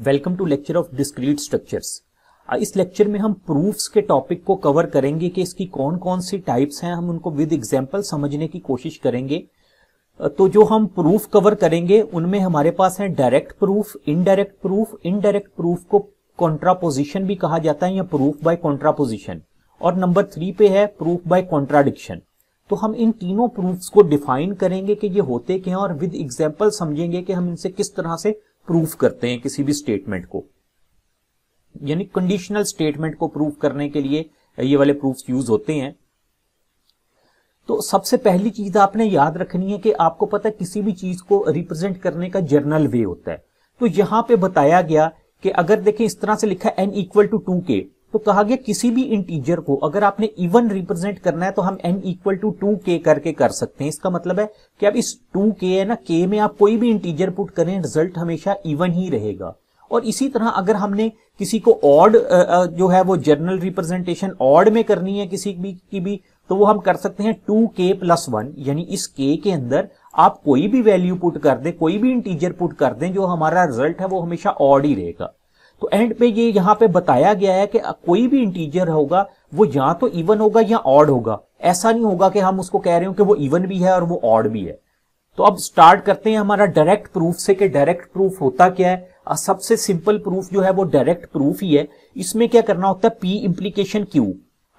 welcome to lecture of discrete structures इस lecture में हम प्रूफ्स के टॉपिक को कवर करेंगे कि इसकी कौन कौन सी टाइप्स हैं हम उनको विद एग्जांपल समझने की कोशिश करेंगे तो जो हम प्रूफ कवर करेंगे उनमें हमारे पास है direct proof indirect proof indirect proof को कॉन्ट्रापोजिशन भी कहा जाता है या प्रूफ बाय कॉन्ट्रापोजिशन और नंबर थ्री पे है प्रूफ बाय कॉन्ट्राडिक्शन तो हम इन तीनों प्रूफ्स को डिफाइन करेंगे कि ये होते क्या और विद एग्जाम्पल समझेंगे कि हम इनसे किस तरह से प्रूफ करते हैं किसी भी स्टेटमेंट को यानी कंडीशनल स्टेटमेंट को प्रूफ करने के लिए ये वाले प्रूफ यूज होते हैं तो सबसे पहली चीज आपने याद रखनी है कि आपको पता है किसी भी चीज को रिप्रेजेंट करने का जर्नल वे होता है तो यहां पे बताया गया कि अगर देखें इस तरह से लिखा एन इक्वल टू टू के तो कहा गया किसी भी इंटीजर को अगर आपने इवन रिप्रेजेंट करना है तो हम एन इक्वल टू टू के करके कर सकते हैं इसका मतलब है कि अब इस टू के है ना के में आप कोई भी इंटीजर पुट करें रिजल्ट हमेशा इवन ही रहेगा और इसी तरह अगर हमने किसी को ऑड जो है वो जनरल रिप्रेजेंटेशन ऑड में करनी है किसी भी की भी तो वो हम कर सकते हैं टू के प्लस वन यानी इस के के अंदर आप कोई भी वैल्यू पुट कर दें कोई भी इंटीजर पुट कर दें जो हमारा रिजल्ट है वो हमेशा ऑड ही रहेगा तो एंड पे ये यहाँ पे बताया गया है कि कोई भी इंटीजियर होगा वो या तो इवन होगा या ऑड होगा ऐसा नहीं होगा कि हम उसको कह रहे हो कि वो इवन भी है और वो ऑड भी है तो अब स्टार्ट करते हैं हमारा डायरेक्ट प्रूफ से कि डायरेक्ट प्रूफ होता क्या है सबसे सिंपल प्रूफ जो है वो डायरेक्ट प्रूफ ही है इसमें क्या करना होता है पी इम्प्लीकेशन क्यू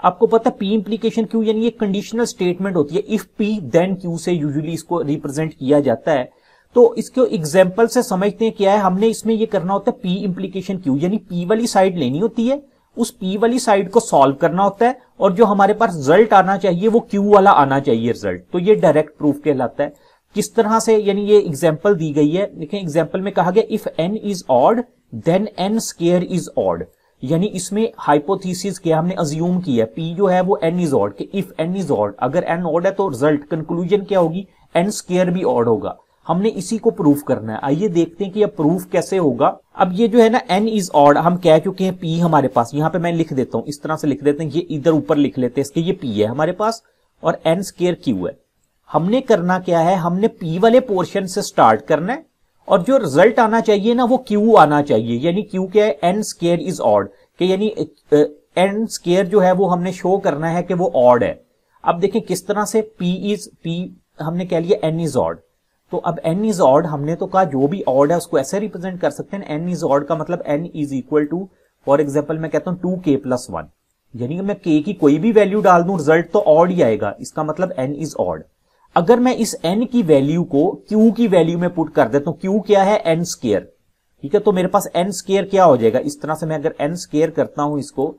आपको पता पी इम्प्लीकेशन क्यू यानी एक कंडीशनल स्टेटमेंट होती है इफ पी देन क्यू से यूजुअली इसको रिप्रेजेंट किया जाता है तो इसको एग्जाम्पल से समझते हैं क्या है हमने इसमें ये करना होता है पी इम्प्लीकेशन क्यू यानी पी वाली साइड लेनी होती है उस पी वाली साइड को सॉल्व करना होता है और जो हमारे पास रिजल्ट आना चाहिए वो क्यू वाला आना चाहिए रिजल्ट तो ये डायरेक्ट प्रूफ कहलाता है किस तरह से यानी ये एग्जाम्पल दी गई है देखें एग्जाम्पल में कहा गया if N is odd then N square is odd यानी इसमें हाइपोथीसिस किया हमने अज्यूम किया पी जो है वो एन इज ऑड कि इफ एन इज ऑड अगर एन ऑड है तो रिजल्ट कंक्लूजन क्या होगी एन स्केयर भी ऑड होगा हमने इसी को प्रूफ करना है आइए देखते हैं कि यह प्रूफ कैसे होगा अब ये जो है ना एन इज ऑड हम कह चुके हैं पी हमारे पास यहाँ पे मैं लिख देता हूं इस तरह से लिख देते हैं ये इधर ऊपर लिख लेते हैं इसके ये पी है हमारे पास और एन स्केयर क्यू है हमने करना क्या है हमने पी वाले पोर्शन से स्टार्ट करना है और जो रिजल्ट आना चाहिए ना वो क्यू आना चाहिए यानी क्यू क्या है एन स्केयर इज ऑड के यानी एन स्केयर जो है वो हमने शो करना है कि वो ऑड है अब देखिए किस तरह से पी इज पी हमने कह लिया एन इज ऑड तो अब एन इज ऑड हमने तो कहा जो भी ऑर्ड है उसको ऐसे रिप्रेजेंट कर सकते हैं एन इज ऑड का मतलब N is equal to for example मैं कहता हूं टू के प्लस वन यानी कि मैं के की कोई भी वैल्यू डाल दू रिजल्ट तो ऑड ही आएगा इसका मतलब एन इज ऑड अगर मैं इस एन की वैल्यू को क्यू की वैल्यू में पुट कर देता हूं क्यू क्या है एन स्केयर ठीक है तो मेरे पास एन स्केयर क्या हो जाएगा इस तरह से मैं अगर एन स्केयर करता हूं इसको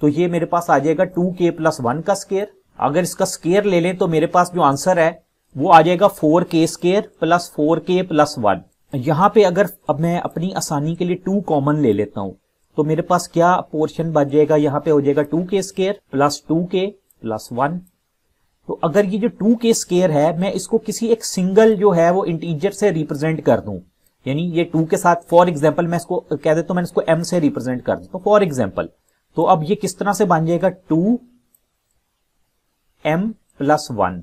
तो ये मेरे पास आ जाएगा टू के प्लस वन का स्केयर अगर इसका स्केयर ले लें तो मेरे पास जो आंसर है वो आ जाएगा four K square plus four K plus one यहां पे अगर अब मैं अपनी आसानी के लिए टू कॉमन ले लेता हूं तो मेरे पास क्या पोर्शन बच जाएगा यहाँ पे हो जाएगा two K square plus two K plus one तो अगर ये जो टू के स्केयर है मैं इसको किसी एक सिंगल जो है वो इंटीजर से रिप्रेजेंट कर दू यानी ये टू के साथ फॉर एग्जाम्पल मैं इसको कह देता हूं मैं इसको एम से रिप्रेजेंट कर देता हूं फॉर एग्जाम्पल तो अब ये किस तरह से बन जाएगा टू एम प्लस वन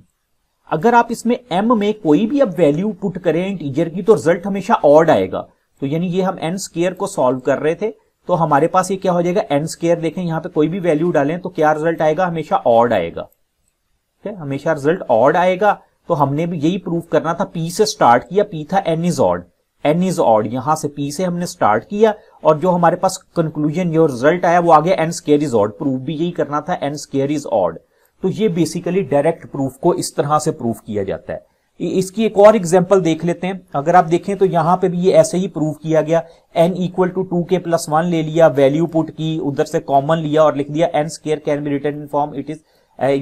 अगर आप इसमें m में कोई भी अब वैल्यू पुट करें इंटीजर की तो रिजल्ट हमेशा ऑड आएगा तो यानी ये हम एन स्केयर को सॉल्व कर रहे थे तो हमारे पास ये क्या हो जाएगा एन स्केयर देखें यहाँ पे कोई भी वैल्यू डालें तो क्या रिजल्ट आएगा हमेशा ऑड आएगा ठीक है हमेशा रिजल्ट ऑड आएगा तो हमने भी यही प्रूव करना था पी से स्टार्ट किया पी था N is odd N is odd यहां से पी से हमने स्टार्ट किया और जो हमारे पास कंक्लूजन जो रिजल्ट आया वो आ गया N square is odd proof भी यही करना था एन स्केयर इज ऑड तो ये बेसिकली डायरेक्ट प्रूफ को इस तरह से प्रूफ किया जाता है इसकी एक और एग्जाम्पल देख लेते हैं अगर आप देखें तो यहां पे भी ये ऐसे ही प्रूव किया गया N equal to two K plus one ले लिया वैल्यू पुट की उधर से कॉमन लिया और लिख दिया N square can be written in form it is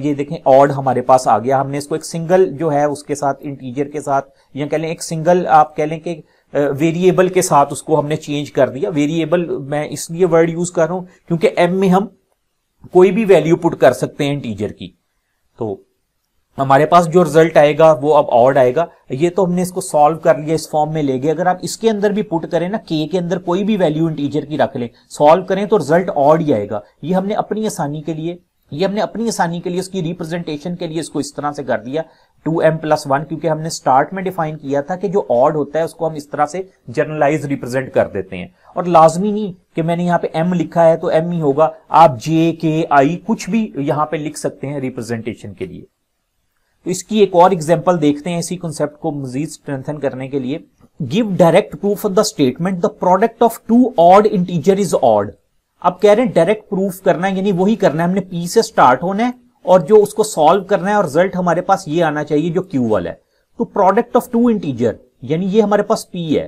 ये देखें ऑड हमारे पास आ गया हमने इसको एक सिंगल जो है उसके साथ इंटीजियर के साथ या कह लें एक सिंगल आप कह लें कि वेरिएबल के साथ उसको हमने चेंज कर दिया वेरिएबल मैं इसलिए वर्ड यूज कर रहा हूं क्योंकि एम में हम कोई भी वैल्यू पुट कर सकते हैं इंटीजर की तो हमारे पास जो रिजल्ट आएगा वो अब ऑड आएगा ये तो हमने इसको सॉल्व कर लिया इस फॉर्म में ले गए अगर आप इसके अंदर भी पुट करें ना के के अंदर कोई भी वैल्यू इंटीजर की रख लें सॉल्व करें तो रिजल्ट ऑड ही आएगा ये हमने अपनी आसानी के लिए ये हमने अपनी आसानी के लिए उसकी रिप्रेजेंटेशन के लिए इसको इस तरह से कर दिया टू एम प्लस वन क्योंकि हमने स्टार्ट में डिफाइन किया था कि जो ऑड होता है उसको हम इस तरह से जर्नलाइज रिप्रेजेंट कर देते हैं और लाजमी नहीं कि मैंने यहाँ पे m लिखा है तो m ही होगा आप जे के आई कुछ भी यहां पे लिख सकते हैं रिप्रेजेंटेशन के लिए तो इसकी एक और एग्जाम्पल देखते हैं इसी कॉन्सेप्ट को मजीद स्ट्रेंथन करने के लिए give direct proof of the statement the product of two odd integer is odd अब कह रहे हैं डायरेक्ट प्रूफ करना है यानी वही करना है हमने पी से स्टार्ट होना है और जो उसको सॉल्व करना है और रिजल्ट हमारे पास ये आना चाहिए जो क्यू वाला है तो प्रोडक्ट ऑफ टू इंटीजर यानी ये हमारे पास पी है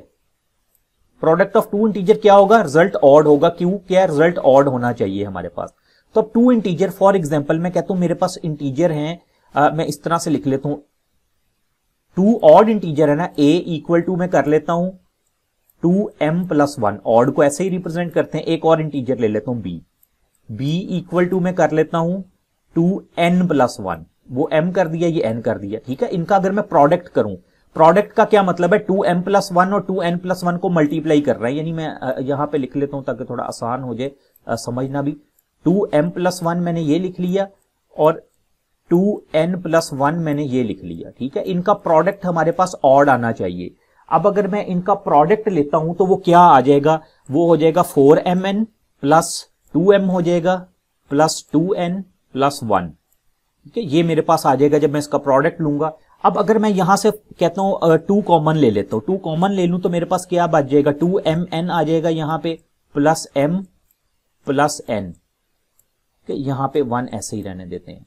प्रोडक्ट ऑफ टू इंटीजर क्या होगा रिजल्ट ऑड होगा क्यू क्या रिजल्ट ऑड होना चाहिए हमारे पास तो अब टू इंटीजर फॉर एग्जाम्पल मैं कहता हूं मेरे पास इंटीजर है आ, मैं इस तरह से लिख लेता हूं टू ऑड इंटीजर है ना ए इक्वल टू मैं कर लेता हूं two M plus one odd को ऐसे ही रिप्रेजेंट करते हैं एक और इंटीजर ले लेता हूं बी बी इक्वल टू मैं कर लेता हूं टू एन प्लस वन वो एम कर दिया ये एन कर दिया ठीक है इनका अगर मैं प्रोडक्ट करूं प्रोडक्ट का क्या मतलब है टू एम प्लस वन और टू एन प्लस वन को मल्टीप्लाई कर रहा है यानी मैं यहां पे लिख लेता हूं ताकि थोड़ा आसान हो जाए समझना भी टू एम प्लस वन मैंने ये लिख लिया और टू एन प्लस वन मैंने ये लिख लिया ठीक है इनका प्रोडक्ट हमारे पास ऑड आना चाहिए अब अगर मैं इनका प्रोडक्ट लेता हूं तो वो क्या आ जाएगा वो हो जाएगा four M N plus two M हो जाएगा plus two N plus one ठीक है ये मेरे पास आ जाएगा जब मैं इसका प्रोडक्ट लूंगा अब अगर मैं यहां से कहता हूं टू कॉमन ले लेता हूं टू कॉमन ले लू तो मेरे पास क्या बच जाएगा टू एम एन आ जाएगा यहां पे प्लस एम प्लस एन यहां पे वन ऐसे ही रहने देते हैं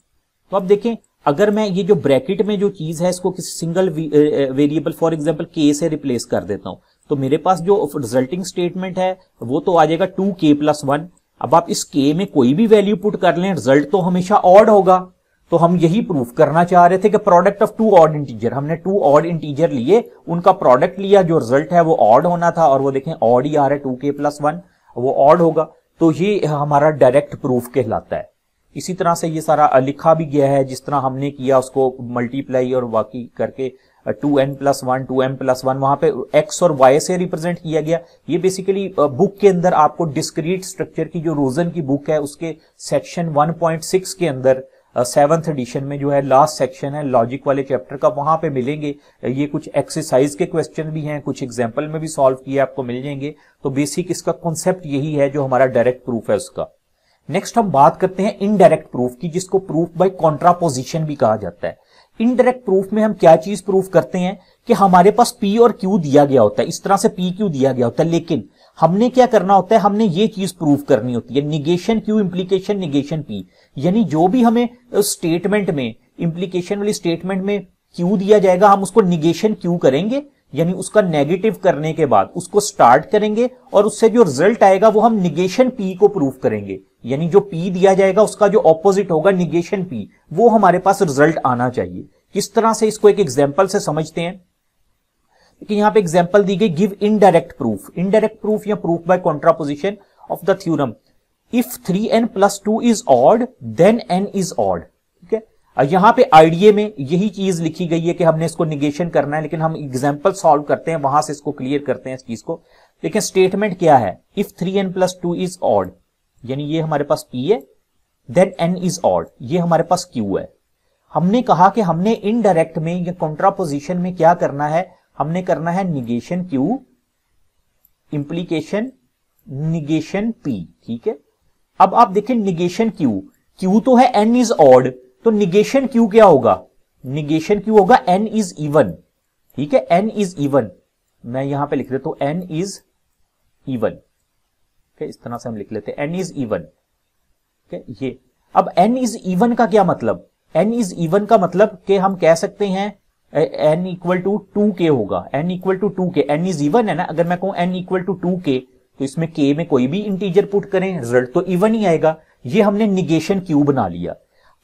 तो अब देखें अगर मैं ये जो ब्रैकेट में जो चीज है इसको किसी सिंगल वेरिएबल फॉर एग्जाम्पल के से रिप्लेस कर देता हूं तो मेरे पास जो रिजल्टिंग स्टेटमेंट है वो तो आ जाएगा टू के प्लस वन अब आप इस के में कोई भी वैल्यू पुट कर लें रिजल्ट तो हमेशा ऑड होगा तो हम यही प्रूफ करना चाह रहे थे कि product of two odd integer हमने टू ऑड इंटीजर लिए उनका प्रोडक्ट लिया जो रिजल्ट है वो ऑड होना था और वो देखें ऑड ही आ रहा है टू के प्लस वन वो ऑड होगा तो ये हमारा डायरेक्ट प्रूफ कहलाता है इसी तरह से ये सारा लिखा भी गया है जिस तरह हमने किया उसको मल्टीप्लाई और बाकी करके two N plus one two M plus one वहां पे एक्स और वाई से रिप्रेजेंट किया गया ये बेसिकली बुक के अंदर आपको डिस्क्रीट स्ट्रक्चर की जो रोजन की बुक है उसके सेक्शन 1.6 के अंदर सेवंथ एडिशन में जो है लास्ट सेक्शन है लॉजिक वाले चैप्टर का वहां पे मिलेंगे ये कुछ एक्सरसाइज के क्वेश्चन भी हैं कुछ एग्जाम्पल में भी सॉल्व किए आपको मिल जाएंगे तो बेसिक इसका कॉन्सेप्ट यही है जो हमारा डायरेक्ट प्रूफ है उसका नेक्स्ट हम बात करते हैं इनडायरेक्ट प्रूफ की जिसको प्रूफ बाय कॉन्ट्रापोजिशन भी कहा जाता है इनडायरेक्ट प्रूफ में हम क्या चीज प्रूफ करते हैं कि हमारे पास पी और क्यू दिया गया होता है इस तरह से पी क्यू दिया गया होता है लेकिन हमने क्या करना होता है हमने ये चीज प्रूफ करनी होती है negation Q implication negation P यानी जो भी हमें स्टेटमेंट में इम्प्लीकेशन वाली स्टेटमेंट में क्यू दिया जाएगा हम उसको निगेशन क्यू करेंगे यानी उसका नेगेटिव करने के बाद उसको स्टार्ट करेंगे और उससे जो रिजल्ट आएगा वो हम निगेशन पी को प्रूफ करेंगे यानी जो पी दिया जाएगा उसका जो ऑपोजिट होगा निगेशन पी वो हमारे पास रिजल्ट आना चाहिए किस तरह से इसको एक एग्जाम्पल से समझते हैं कि यहां पे एग्जाम्पल दी गई give indirect proof indirect proof या proof by contraposition of the theorem if three N plus two is odd then N is odd ठीक है यहां पे आईडीए में यही चीज लिखी गई है कि हमने इसको निगेशन करना है लेकिन हम एग्जाम्पल सॉल्व करते हैं वहां से इसको क्लियर करते हैं इस चीज को लेकिन स्टेटमेंट क्या है if three N plus two is odd यानी ये हमारे पास पी है देन एन इज ऑड ये हमारे पास क्यू है हमने कहा कि हमने इनडायरेक्ट में या कॉन्ट्रापोजिशन में क्या करना है हमने करना है negation Q implication negation P ठीक है अब आप देखें निगेशन क्यू क्यू तो है एन इज ऑड तो निगेशन क्यू क्या होगा निगेशन क्यू होगा एन इज इवन ठीक है एन इज इवन मैं यहां पे लिख देता हूं एन इज इवन okay, इस तरह से हम लिख लेते हैं एन इज इवन ये अब एन इज इवन का क्या मतलब एन इज इवन का मतलब कि हम कह सकते हैं N equal to two K होगा N equal to two K N is even है ना अगर मैं कहूं एन इक्वल टू टू के तो इसमें के में कोई भी इंटीजर पुट करें रिजल्ट तो इवन ही आएगा ये हमने निगेशन क्यू बना लिया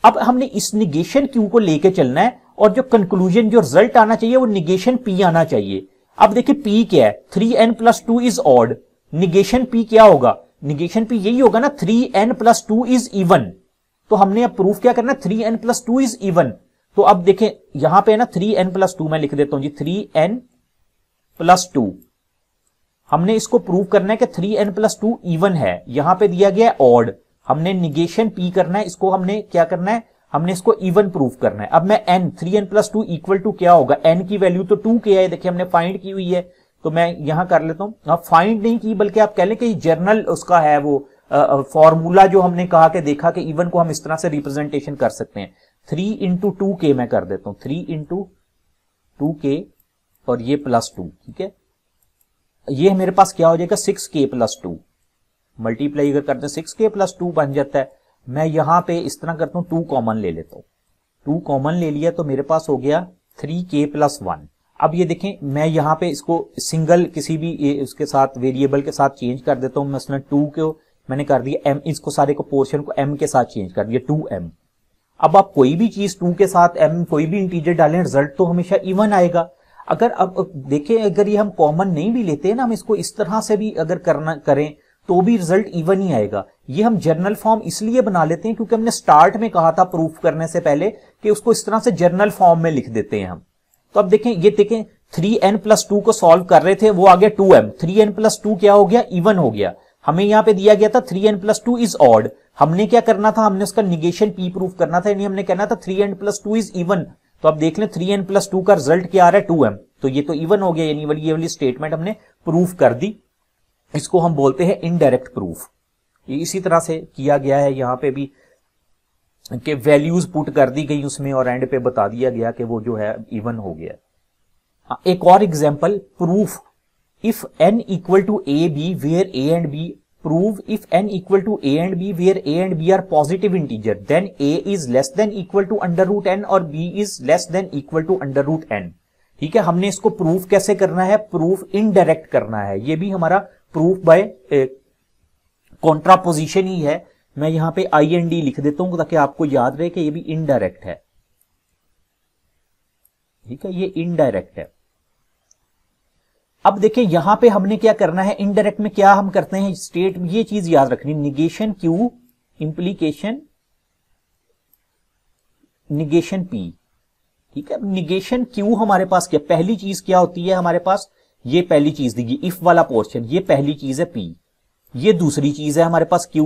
अब हमने इस निगेशन क्यू को लेके चलना है और जो कंक्लूजन जो रिजल्ट आना चाहिए वो निगेशन पी आना चाहिए अब देखिए पी क्या है three N plus two is odd negation P क्या होगा निगेशन पी यही होगा ना three N plus two is even तो हमने अब प्रूफ क्या करना three N plus two is even तो अब देखें यहां पे है ना थ्री एन प्लस टू मैं लिख देता हूं जी थ्री एन प्लस टू हमने इसको प्रूव करना है कि three N plus two even है यहां पे दिया गया ऑड हमने निगेशन पी करना है इसको हमने क्या करना है हमने इसको इवन प्रूफ करना है अब मैं N three N plus two equal to क्या होगा एन की वैल्यू तो टू के है देखिए हमने फाइंड की हुई है तो मैं यहां कर लेता हूं आप फाइंड नहीं की बल्कि आप कह लें कि जर्नल उसका है वो फॉर्मूला जो हमने कहा कि देखा कि इवन को हम इस तरह से रिप्रेजेंटेशन कर सकते हैं थ्री इंटू टू के मैं कर देता हूं थ्री इंटू टू के और ये प्लस टू ठीक है ये मेरे पास क्या हो जाएगा सिक्स के प्लस टू मल्टीप्लाई अगर करते हैं सिक्स के प्लस टू बन जाता है मैं यहां पे इस तरह करता हूं टू कॉमन ले लेता हूं टू कॉमन ले लिया तो मेरे पास हो गया थ्री के प्लस वन अब ये देखें मैं यहाँ पे इसको सिंगल किसी भी उसके साथ वेरिएबल के साथ चेंज कर देता हूँ मसलन टू को मैंने कर दिया एम इसको सारे को पोर्शन को एम के साथ चेंज कर दिया टू एम अब आप कोई भी चीज टू के साथ एम कोई भी इंटीजर डालें रिजल्ट तो हमेशा इवन आएगा अगर अब देखें अगर ये हम कॉमन नहीं भी लेते हैं ना हम इसको इस तरह से भी अगर करना करें तो भी रिजल्ट इवन ही आएगा ये हम जर्नल फॉर्म इसलिए बना लेते हैं क्योंकि हमने स्टार्ट में कहा था प्रूफ करने से पहले कि उसको इस तरह से जर्नल फॉर्म में लिख देते हैं हम तो अब देखें ये देखें थ्री एन प्लस टू को सॉल्व कर रहे थे वो आ गया two M three N plus two क्या हो गया इवन हो गया हमें यहां पे दिया गया था three N plus two is odd हमने क्या करना था हमने उसका निगेशन पी प्रूफ करना था यानी हमने कहना था three N plus two is even तो आप देख लें थ्री एन प्लस टू का रिजल्ट क्या आ रहा है टू एम तो ये तो इवन हो गया यानी वाली ये वाली स्टेटमेंट हमने प्रूफ कर दी इसको हम बोलते हैं इनडायरेक्ट प्रूफ इसी तरह से किया गया है यहां पे भी के वैल्यूज पुट कर दी गई उसमें और एंड पे बता दिया गया कि वो जो है इवन हो गया हाँ, एक और example proof if N equal to A B where A and B proof if N equal to A and B where A and B are positive integer then A is less than equal to under root N और B is less than equal to under root N ठीक है हमने इसको proof कैसे करना है proof indirect करना है ये भी हमारा प्रूफ बाय कॉन्ट्रापोजिशन ही है मैं यहां पे आई एन डी लिख देता हूं ताकि आपको याद रहे कि ये भी इनडायरेक्ट है ठीक है ये इनडायरेक्ट है अब देखिए यहां पे हमने क्या करना है इनडायरेक्ट में क्या हम करते हैं स्टेट ये चीज याद रखनी negation Q implication negation P ठीक है निगेशन क्यू हमारे पास क्या पहली चीज क्या होती है हमारे पास ये पहली चीज दी इफ वाला पोर्शन ये पहली चीज है पी ये दूसरी चीज है हमारे पास क्यू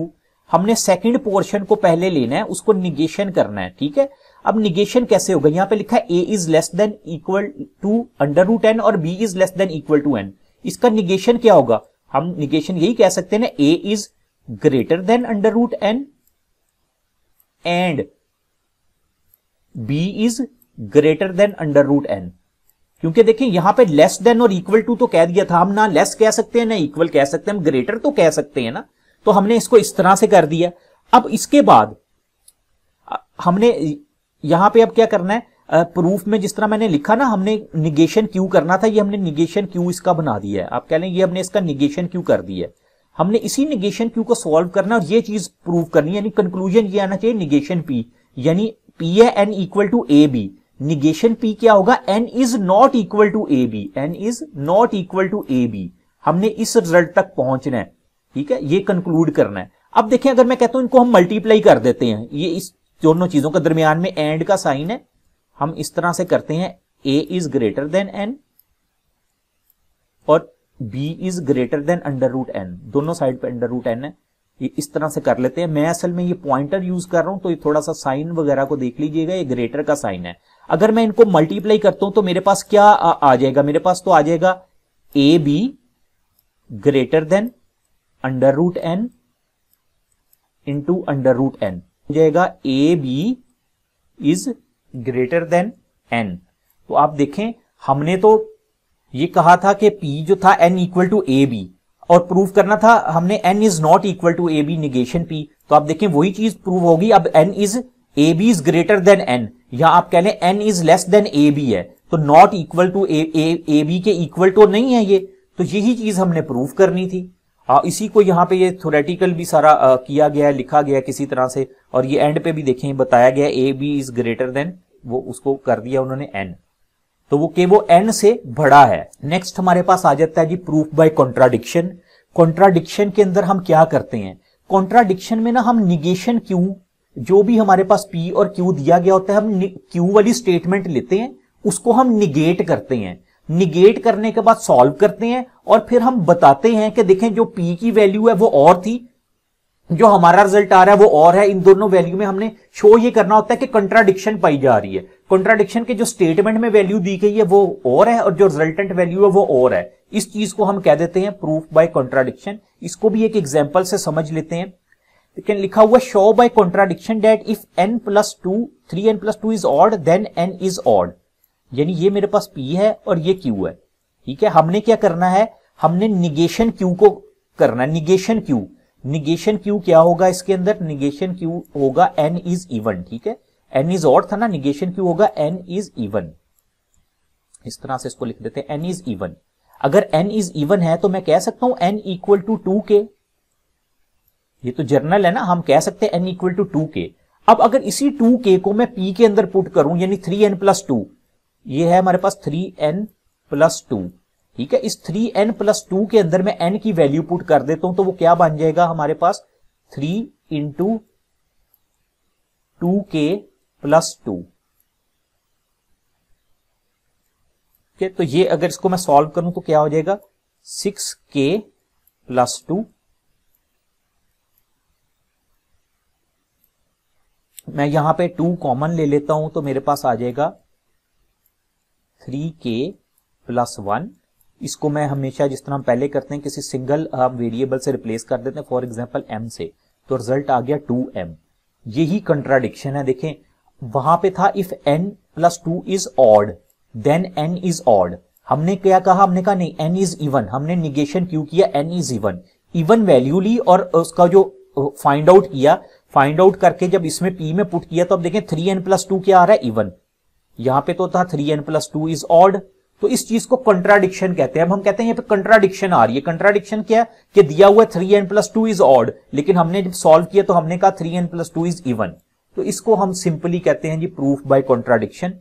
हमने सेकंड पोर्शन को पहले लेना है उसको निगेशन करना है ठीक है अब निगेशन कैसे होगा यहां पे लिखा है A is less than equal to under root N और B is less than equal to N इसका निगेशन क्या होगा हम निगेशन यही कह सकते हैं ना A is greater than under root N and B is greater than under root N क्योंकि देखिए यहां पे लेस देन और इक्वल टू तो कह दिया था हम ना लेस कह सकते हैं ना इक्वल कह सकते हैं हम ग्रेटर तो कह सकते हैं ना तो हमने इसको इस तरह से कर दिया अब इसके बाद हमने यहां पे अब क्या करना है प्रूफ में जिस तरह मैंने लिखा ना हमने निगेशन क्यू करना था ये हमने निगेशन क्यू इसका बना दिया है आप कह लें ये हमने इसका निगेशन क्यू कर दिया है हमने इसी निगेशन क्यू को सॉल्व करना और ये चीज प्रूव करनी यानी कंक्लूजन ये आना चाहिए निगेशन पी यानी पी है N equal to A B negation P क्या होगा N is not equal to A B N is not equal to A B हमने इस रिजल्ट तक पहुंचना है ठीक है ये कंक्लूड करना है अब देखें अगर मैं कहता हूं इनको हम मल्टीप्लाई कर देते हैं ये इस दोनों चीजों के दरमियान में एंड का साइन है हम इस तरह से करते हैं A is greater than N और B is greater than under root N दोनों साइड पे अंडर रूट एन है ये इस तरह से कर लेते हैं मैं असल में ये पॉइंटर यूज कर रहा हूं तो ये थोड़ा सा साइन वगैरह को देख लीजिएगा ये ग्रेटर का साइन है अगर मैं इनको मल्टीप्लाई करता हूं तो मेरे पास क्या आ, आ जाएगा मेरे पास तो आ जाएगा A B greater than under root N into under root N हो जाएगा A B is greater than N तो आप देखें हमने तो ये कहा था कि पी जो था N equal to A B और प्रूव करना था हमने N is not equal to A B negation P तो आप देखें वही चीज प्रूव होगी अब N is A B is greater than N या आप कह लें N is less than A B है तो not equal to A B के इक्वल टू तो नहीं है ये तो यही चीज हमने प्रूव करनी थी हाँ, इसी को यहाँ पे ये थोरेटिकल भी सारा आ, किया गया है लिखा गया किसी तरह से और ये एंड पे भी देखें बताया गया A B is greater than वो उसको कर दिया उन्होंने एन तो वो के वो एन से बड़ा है नेक्स्ट हमारे पास आ जाता है जी प्रूफ बाय कॉन्ट्राडिक्शन कॉन्ट्राडिक्शन के अंदर हम क्या करते हैं कॉन्ट्राडिक्शन में ना हम निगेशन क्यू जो भी हमारे पास पी और क्यू दिया गया होता है हम क्यू वाली स्टेटमेंट लेते हैं उसको हम निगेट करते हैं निगेट करने के बाद सॉल्व करते हैं और फिर हम बताते हैं कि देखें जो पी की वैल्यू है वो और थी जो हमारा रिजल्ट आ रहा है वो और है इन दोनों वैल्यू में हमने शो ये करना होता है कि कंट्राडिक्शन पाई जा रही है कंट्राडिक्शन के जो स्टेटमेंट में वैल्यू दी गई है वो और है और जो रिजल्टेंट वैल्यू है वो और है इस चीज को हम कह देते हैं प्रूफ बाय कॉन्ट्राडिक्शन इसको भी एक एग्जाम्पल से समझ लेते हैं लेकिन लिखा हुआ show by contradiction that if N plus two three N plus two is odd then N is odd यानी ये मेरे पास पी है और ये क्यू है ठीक है हमने क्या करना है हमने निगेशन क्यू को करना है निगेशन क्यू निगेशन क्यू क्या होगा इसके अंदर निगेशन क्यू होगा एन इज इवन ठीक है एन इज और था ना निगेशन क्यू होगा एन इज इवन इस तरह से इसको लिख देते हैं एन इज इवन अगर एन इज इवन है तो मैं कह सकता हूं एन इक्वल टू टू के ये तो जर्नल है ना हम कह सकते हैं एन इक्वल टू टू के अब अगर इसी टू के को मैं पी के अंदर पुट करूं यानी थ्री एन प्लस टू ये है हमारे पास थ्री एन प्लस टू ठीक है इस थ्री एन प्लस टू के अंदर मैं एन की वैल्यू पुट कर देता हूं तो वो क्या बन जाएगा हमारे पास three into two K plus two ठीक है तो ये अगर इसको मैं सॉल्व करूं तो क्या हो जाएगा सिक्स के प्लस टू मैं यहां पे टू कॉमन ले लेता हूं तो मेरे पास आ जाएगा थ्री के प्लस वन इसको मैं हमेशा जिस तरह हम पहले करते हैं किसी सिंगल हम वेरिएबल से रिप्लेस कर देते हैं फॉर एग्जाम्पल एम से तो रिजल्ट आ गया टू एम यही कंट्राडिक्शन है देखें वहां पे था if N plus two is odd then N is odd हमने क्या कहा हमने कहा नहीं एन इज इवन हमने निगेशन क्यों किया N is even even value ली और उसका जो फाइंड आउट किया फाइंड आउट करके जब इसमें पी में पुट किया तो अब देखें थ्री एन प्लस टू क्या आ रहा है इवन यहां पे तो था three N plus two is odd तो इस चीज को कंट्राडिक्शन कहते हैं अब हम कहते हैं यहां पे कंट्राडिक्शन आ रही है कंट्राडिक्शन क्या है कि दिया हुआ three N plus two is odd लेकिन हमने जब सॉल्व किया तो हमने कहा three N plus two is even तो इसको हम सिंपली कहते हैं जी प्रूफ बाय कॉन्ट्राडिक्शन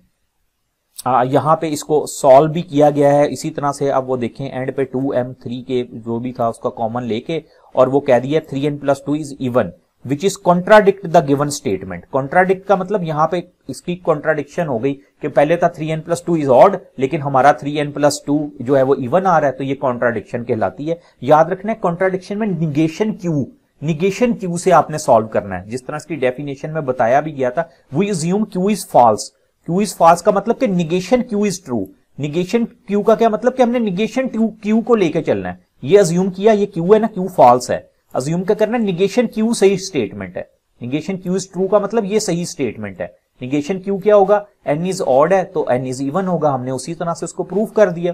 यहां पे इसको सॉल्व भी किया गया है इसी तरह से अब वो देखें एंड पे टू एम थ्री के जो भी था उसका कॉमन लेके और वो कह दिया three N plus two is even which is contradict the given statement contradict का मतलब यहां पे इसकी कॉन्ट्राडिक्शन हो गई कि पहले था three N plus two is odd लेकिन हमारा थ्री एन प्लस टू जो है वो इवन आ रहा है तो ये कॉन्ट्राडिक्शन कहलाती है याद रखना है कॉन्ट्राडिक्शन में निगेशन क्यू निगेशन क्यू से आपने सॉल्व करना है जिस तरह इसकी डेफिनेशन में बताया भी गया था we assume Q is false Q is false का मतलब कि negation Q is true negation Q का क्या मतलब कि हमने निगेशन क्यू को लेकर चलना है ये अज्यूम किया ये क्यू है ना क्यू फॉल्स है अज्यूम क्या करना है निगेशन क्यू सही स्टेटमेंट है निगेशन क्यू इज ट्रू का मतलब ये सही स्टेटमेंट है निगेशन क्यू क्या होगा एन इज ऑड है तो एन इज इवन होगा हमने उसी तरह से उसको प्रूव कर दिया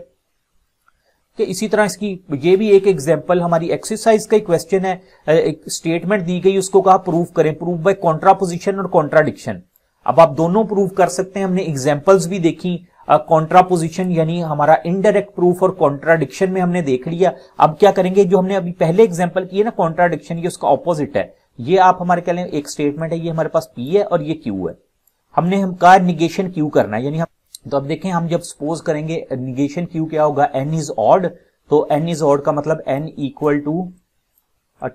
कि इसी तरह इसकी ये भी एक एग्जाम्पल हमारी एक्सरसाइज का ही क्वेश्चन है एक स्टेटमेंट दी गई उसको कहा प्रूफ करें प्रूफ बाय कॉन्ट्रापोजिशन और कॉन्ट्राडिक्शन अब आप दोनों प्रूफ कर सकते हैं हमने एग्जाम्पल्स भी देखी कॉन्ट्रापोजिशन यानी हमारा इनडायरेक्ट प्रूफ और कॉन्ट्राडिक्शन में हमने देख लिया अब क्या करेंगे जो हमने अभी पहले एग्जाम्पल किया ना कॉन्ट्राडिक्शन ये उसका ऑपोजिट है ये आप हमारे कह लें एक स्टेटमेंट है ये हमारे पास पी है और ये क्यू है हमने हम का निगेशन क्यू करना है यानी हम तो अब देखें हम जब सपोज करेंगे निगेशन क्यू क्या होगा एन इज ऑड तो एन इज ऑड का मतलब N equal to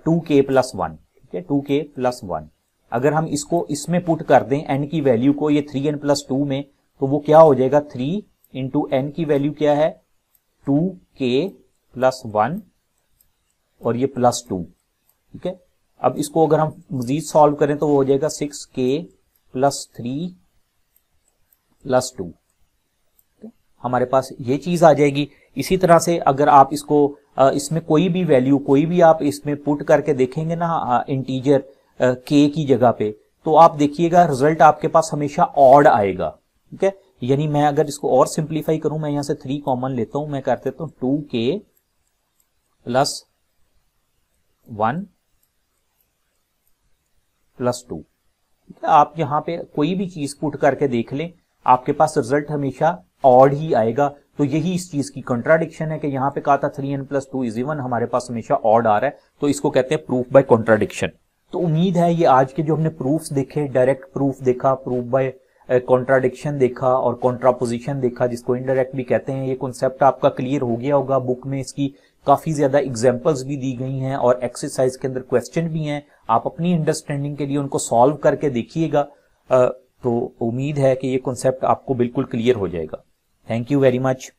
two K plus one ठीक है टू के प्लस वन अगर हम इसको इसमें पुट कर दें एन की वैल्यू को ये थ्री एन प्लस टू में तो वो क्या हो जाएगा थ्री इंटू एन की वैल्यू क्या है टू के प्लस वन और ये प्लस टू ठीक है अब इसको अगर हम मजीद सॉल्व करें तो वो हो जाएगा सिक्स के प्लस थ्री प्लस टू हमारे पास ये चीज आ जाएगी इसी तरह से अगर आप इसको इसमें कोई भी वैल्यू कोई भी आप इसमें पुट करके देखेंगे ना इंटीजर के की जगह पे तो आप देखिएगा रिजल्ट आपके पास हमेशा ऑड आएगा ठीक है यानी मैं अगर इसको और सिंप्लीफाई करूं मैं यहां से थ्री कॉमन लेता हूं मैं कर देता हूं to K plus one plus two ठीक है आप यहां पे कोई भी चीज पुट करके देख लें आपके पास रिजल्ट हमेशा ऑड ही आएगा तो यही इस चीज की कॉन्ट्राडिक्शन है कि यहां पे कहा था three N plus two is even हमारे पास हमेशा ऑड आ रहा है तो इसको कहते हैं प्रूफ बाय कॉन्ट्राडिक्शन तो उम्मीद है ये आज के जो हमने प्रूफ देखे डायरेक्ट प्रूफ देखा प्रूफ बाय कॉन्ट्राडिक्शन देखा और कॉन्ट्रापोजिशन देखा जिसको इनडायरेक्ट भी कहते हैं ये कॉन्सेप्ट आपका क्लियर हो गया होगा बुक में इसकी काफी ज्यादा एग्जाम्पल्स भी दी गई हैं और एक्सरसाइज के अंदर क्वेश्चन भी हैं आप अपनी अंडरस्टैंडिंग के लिए उनको सॉल्व करके देखिएगा तो उम्मीद है कि ये कॉन्सेप्ट आपको बिल्कुल क्लियर हो जाएगा थैंक यू वेरी मच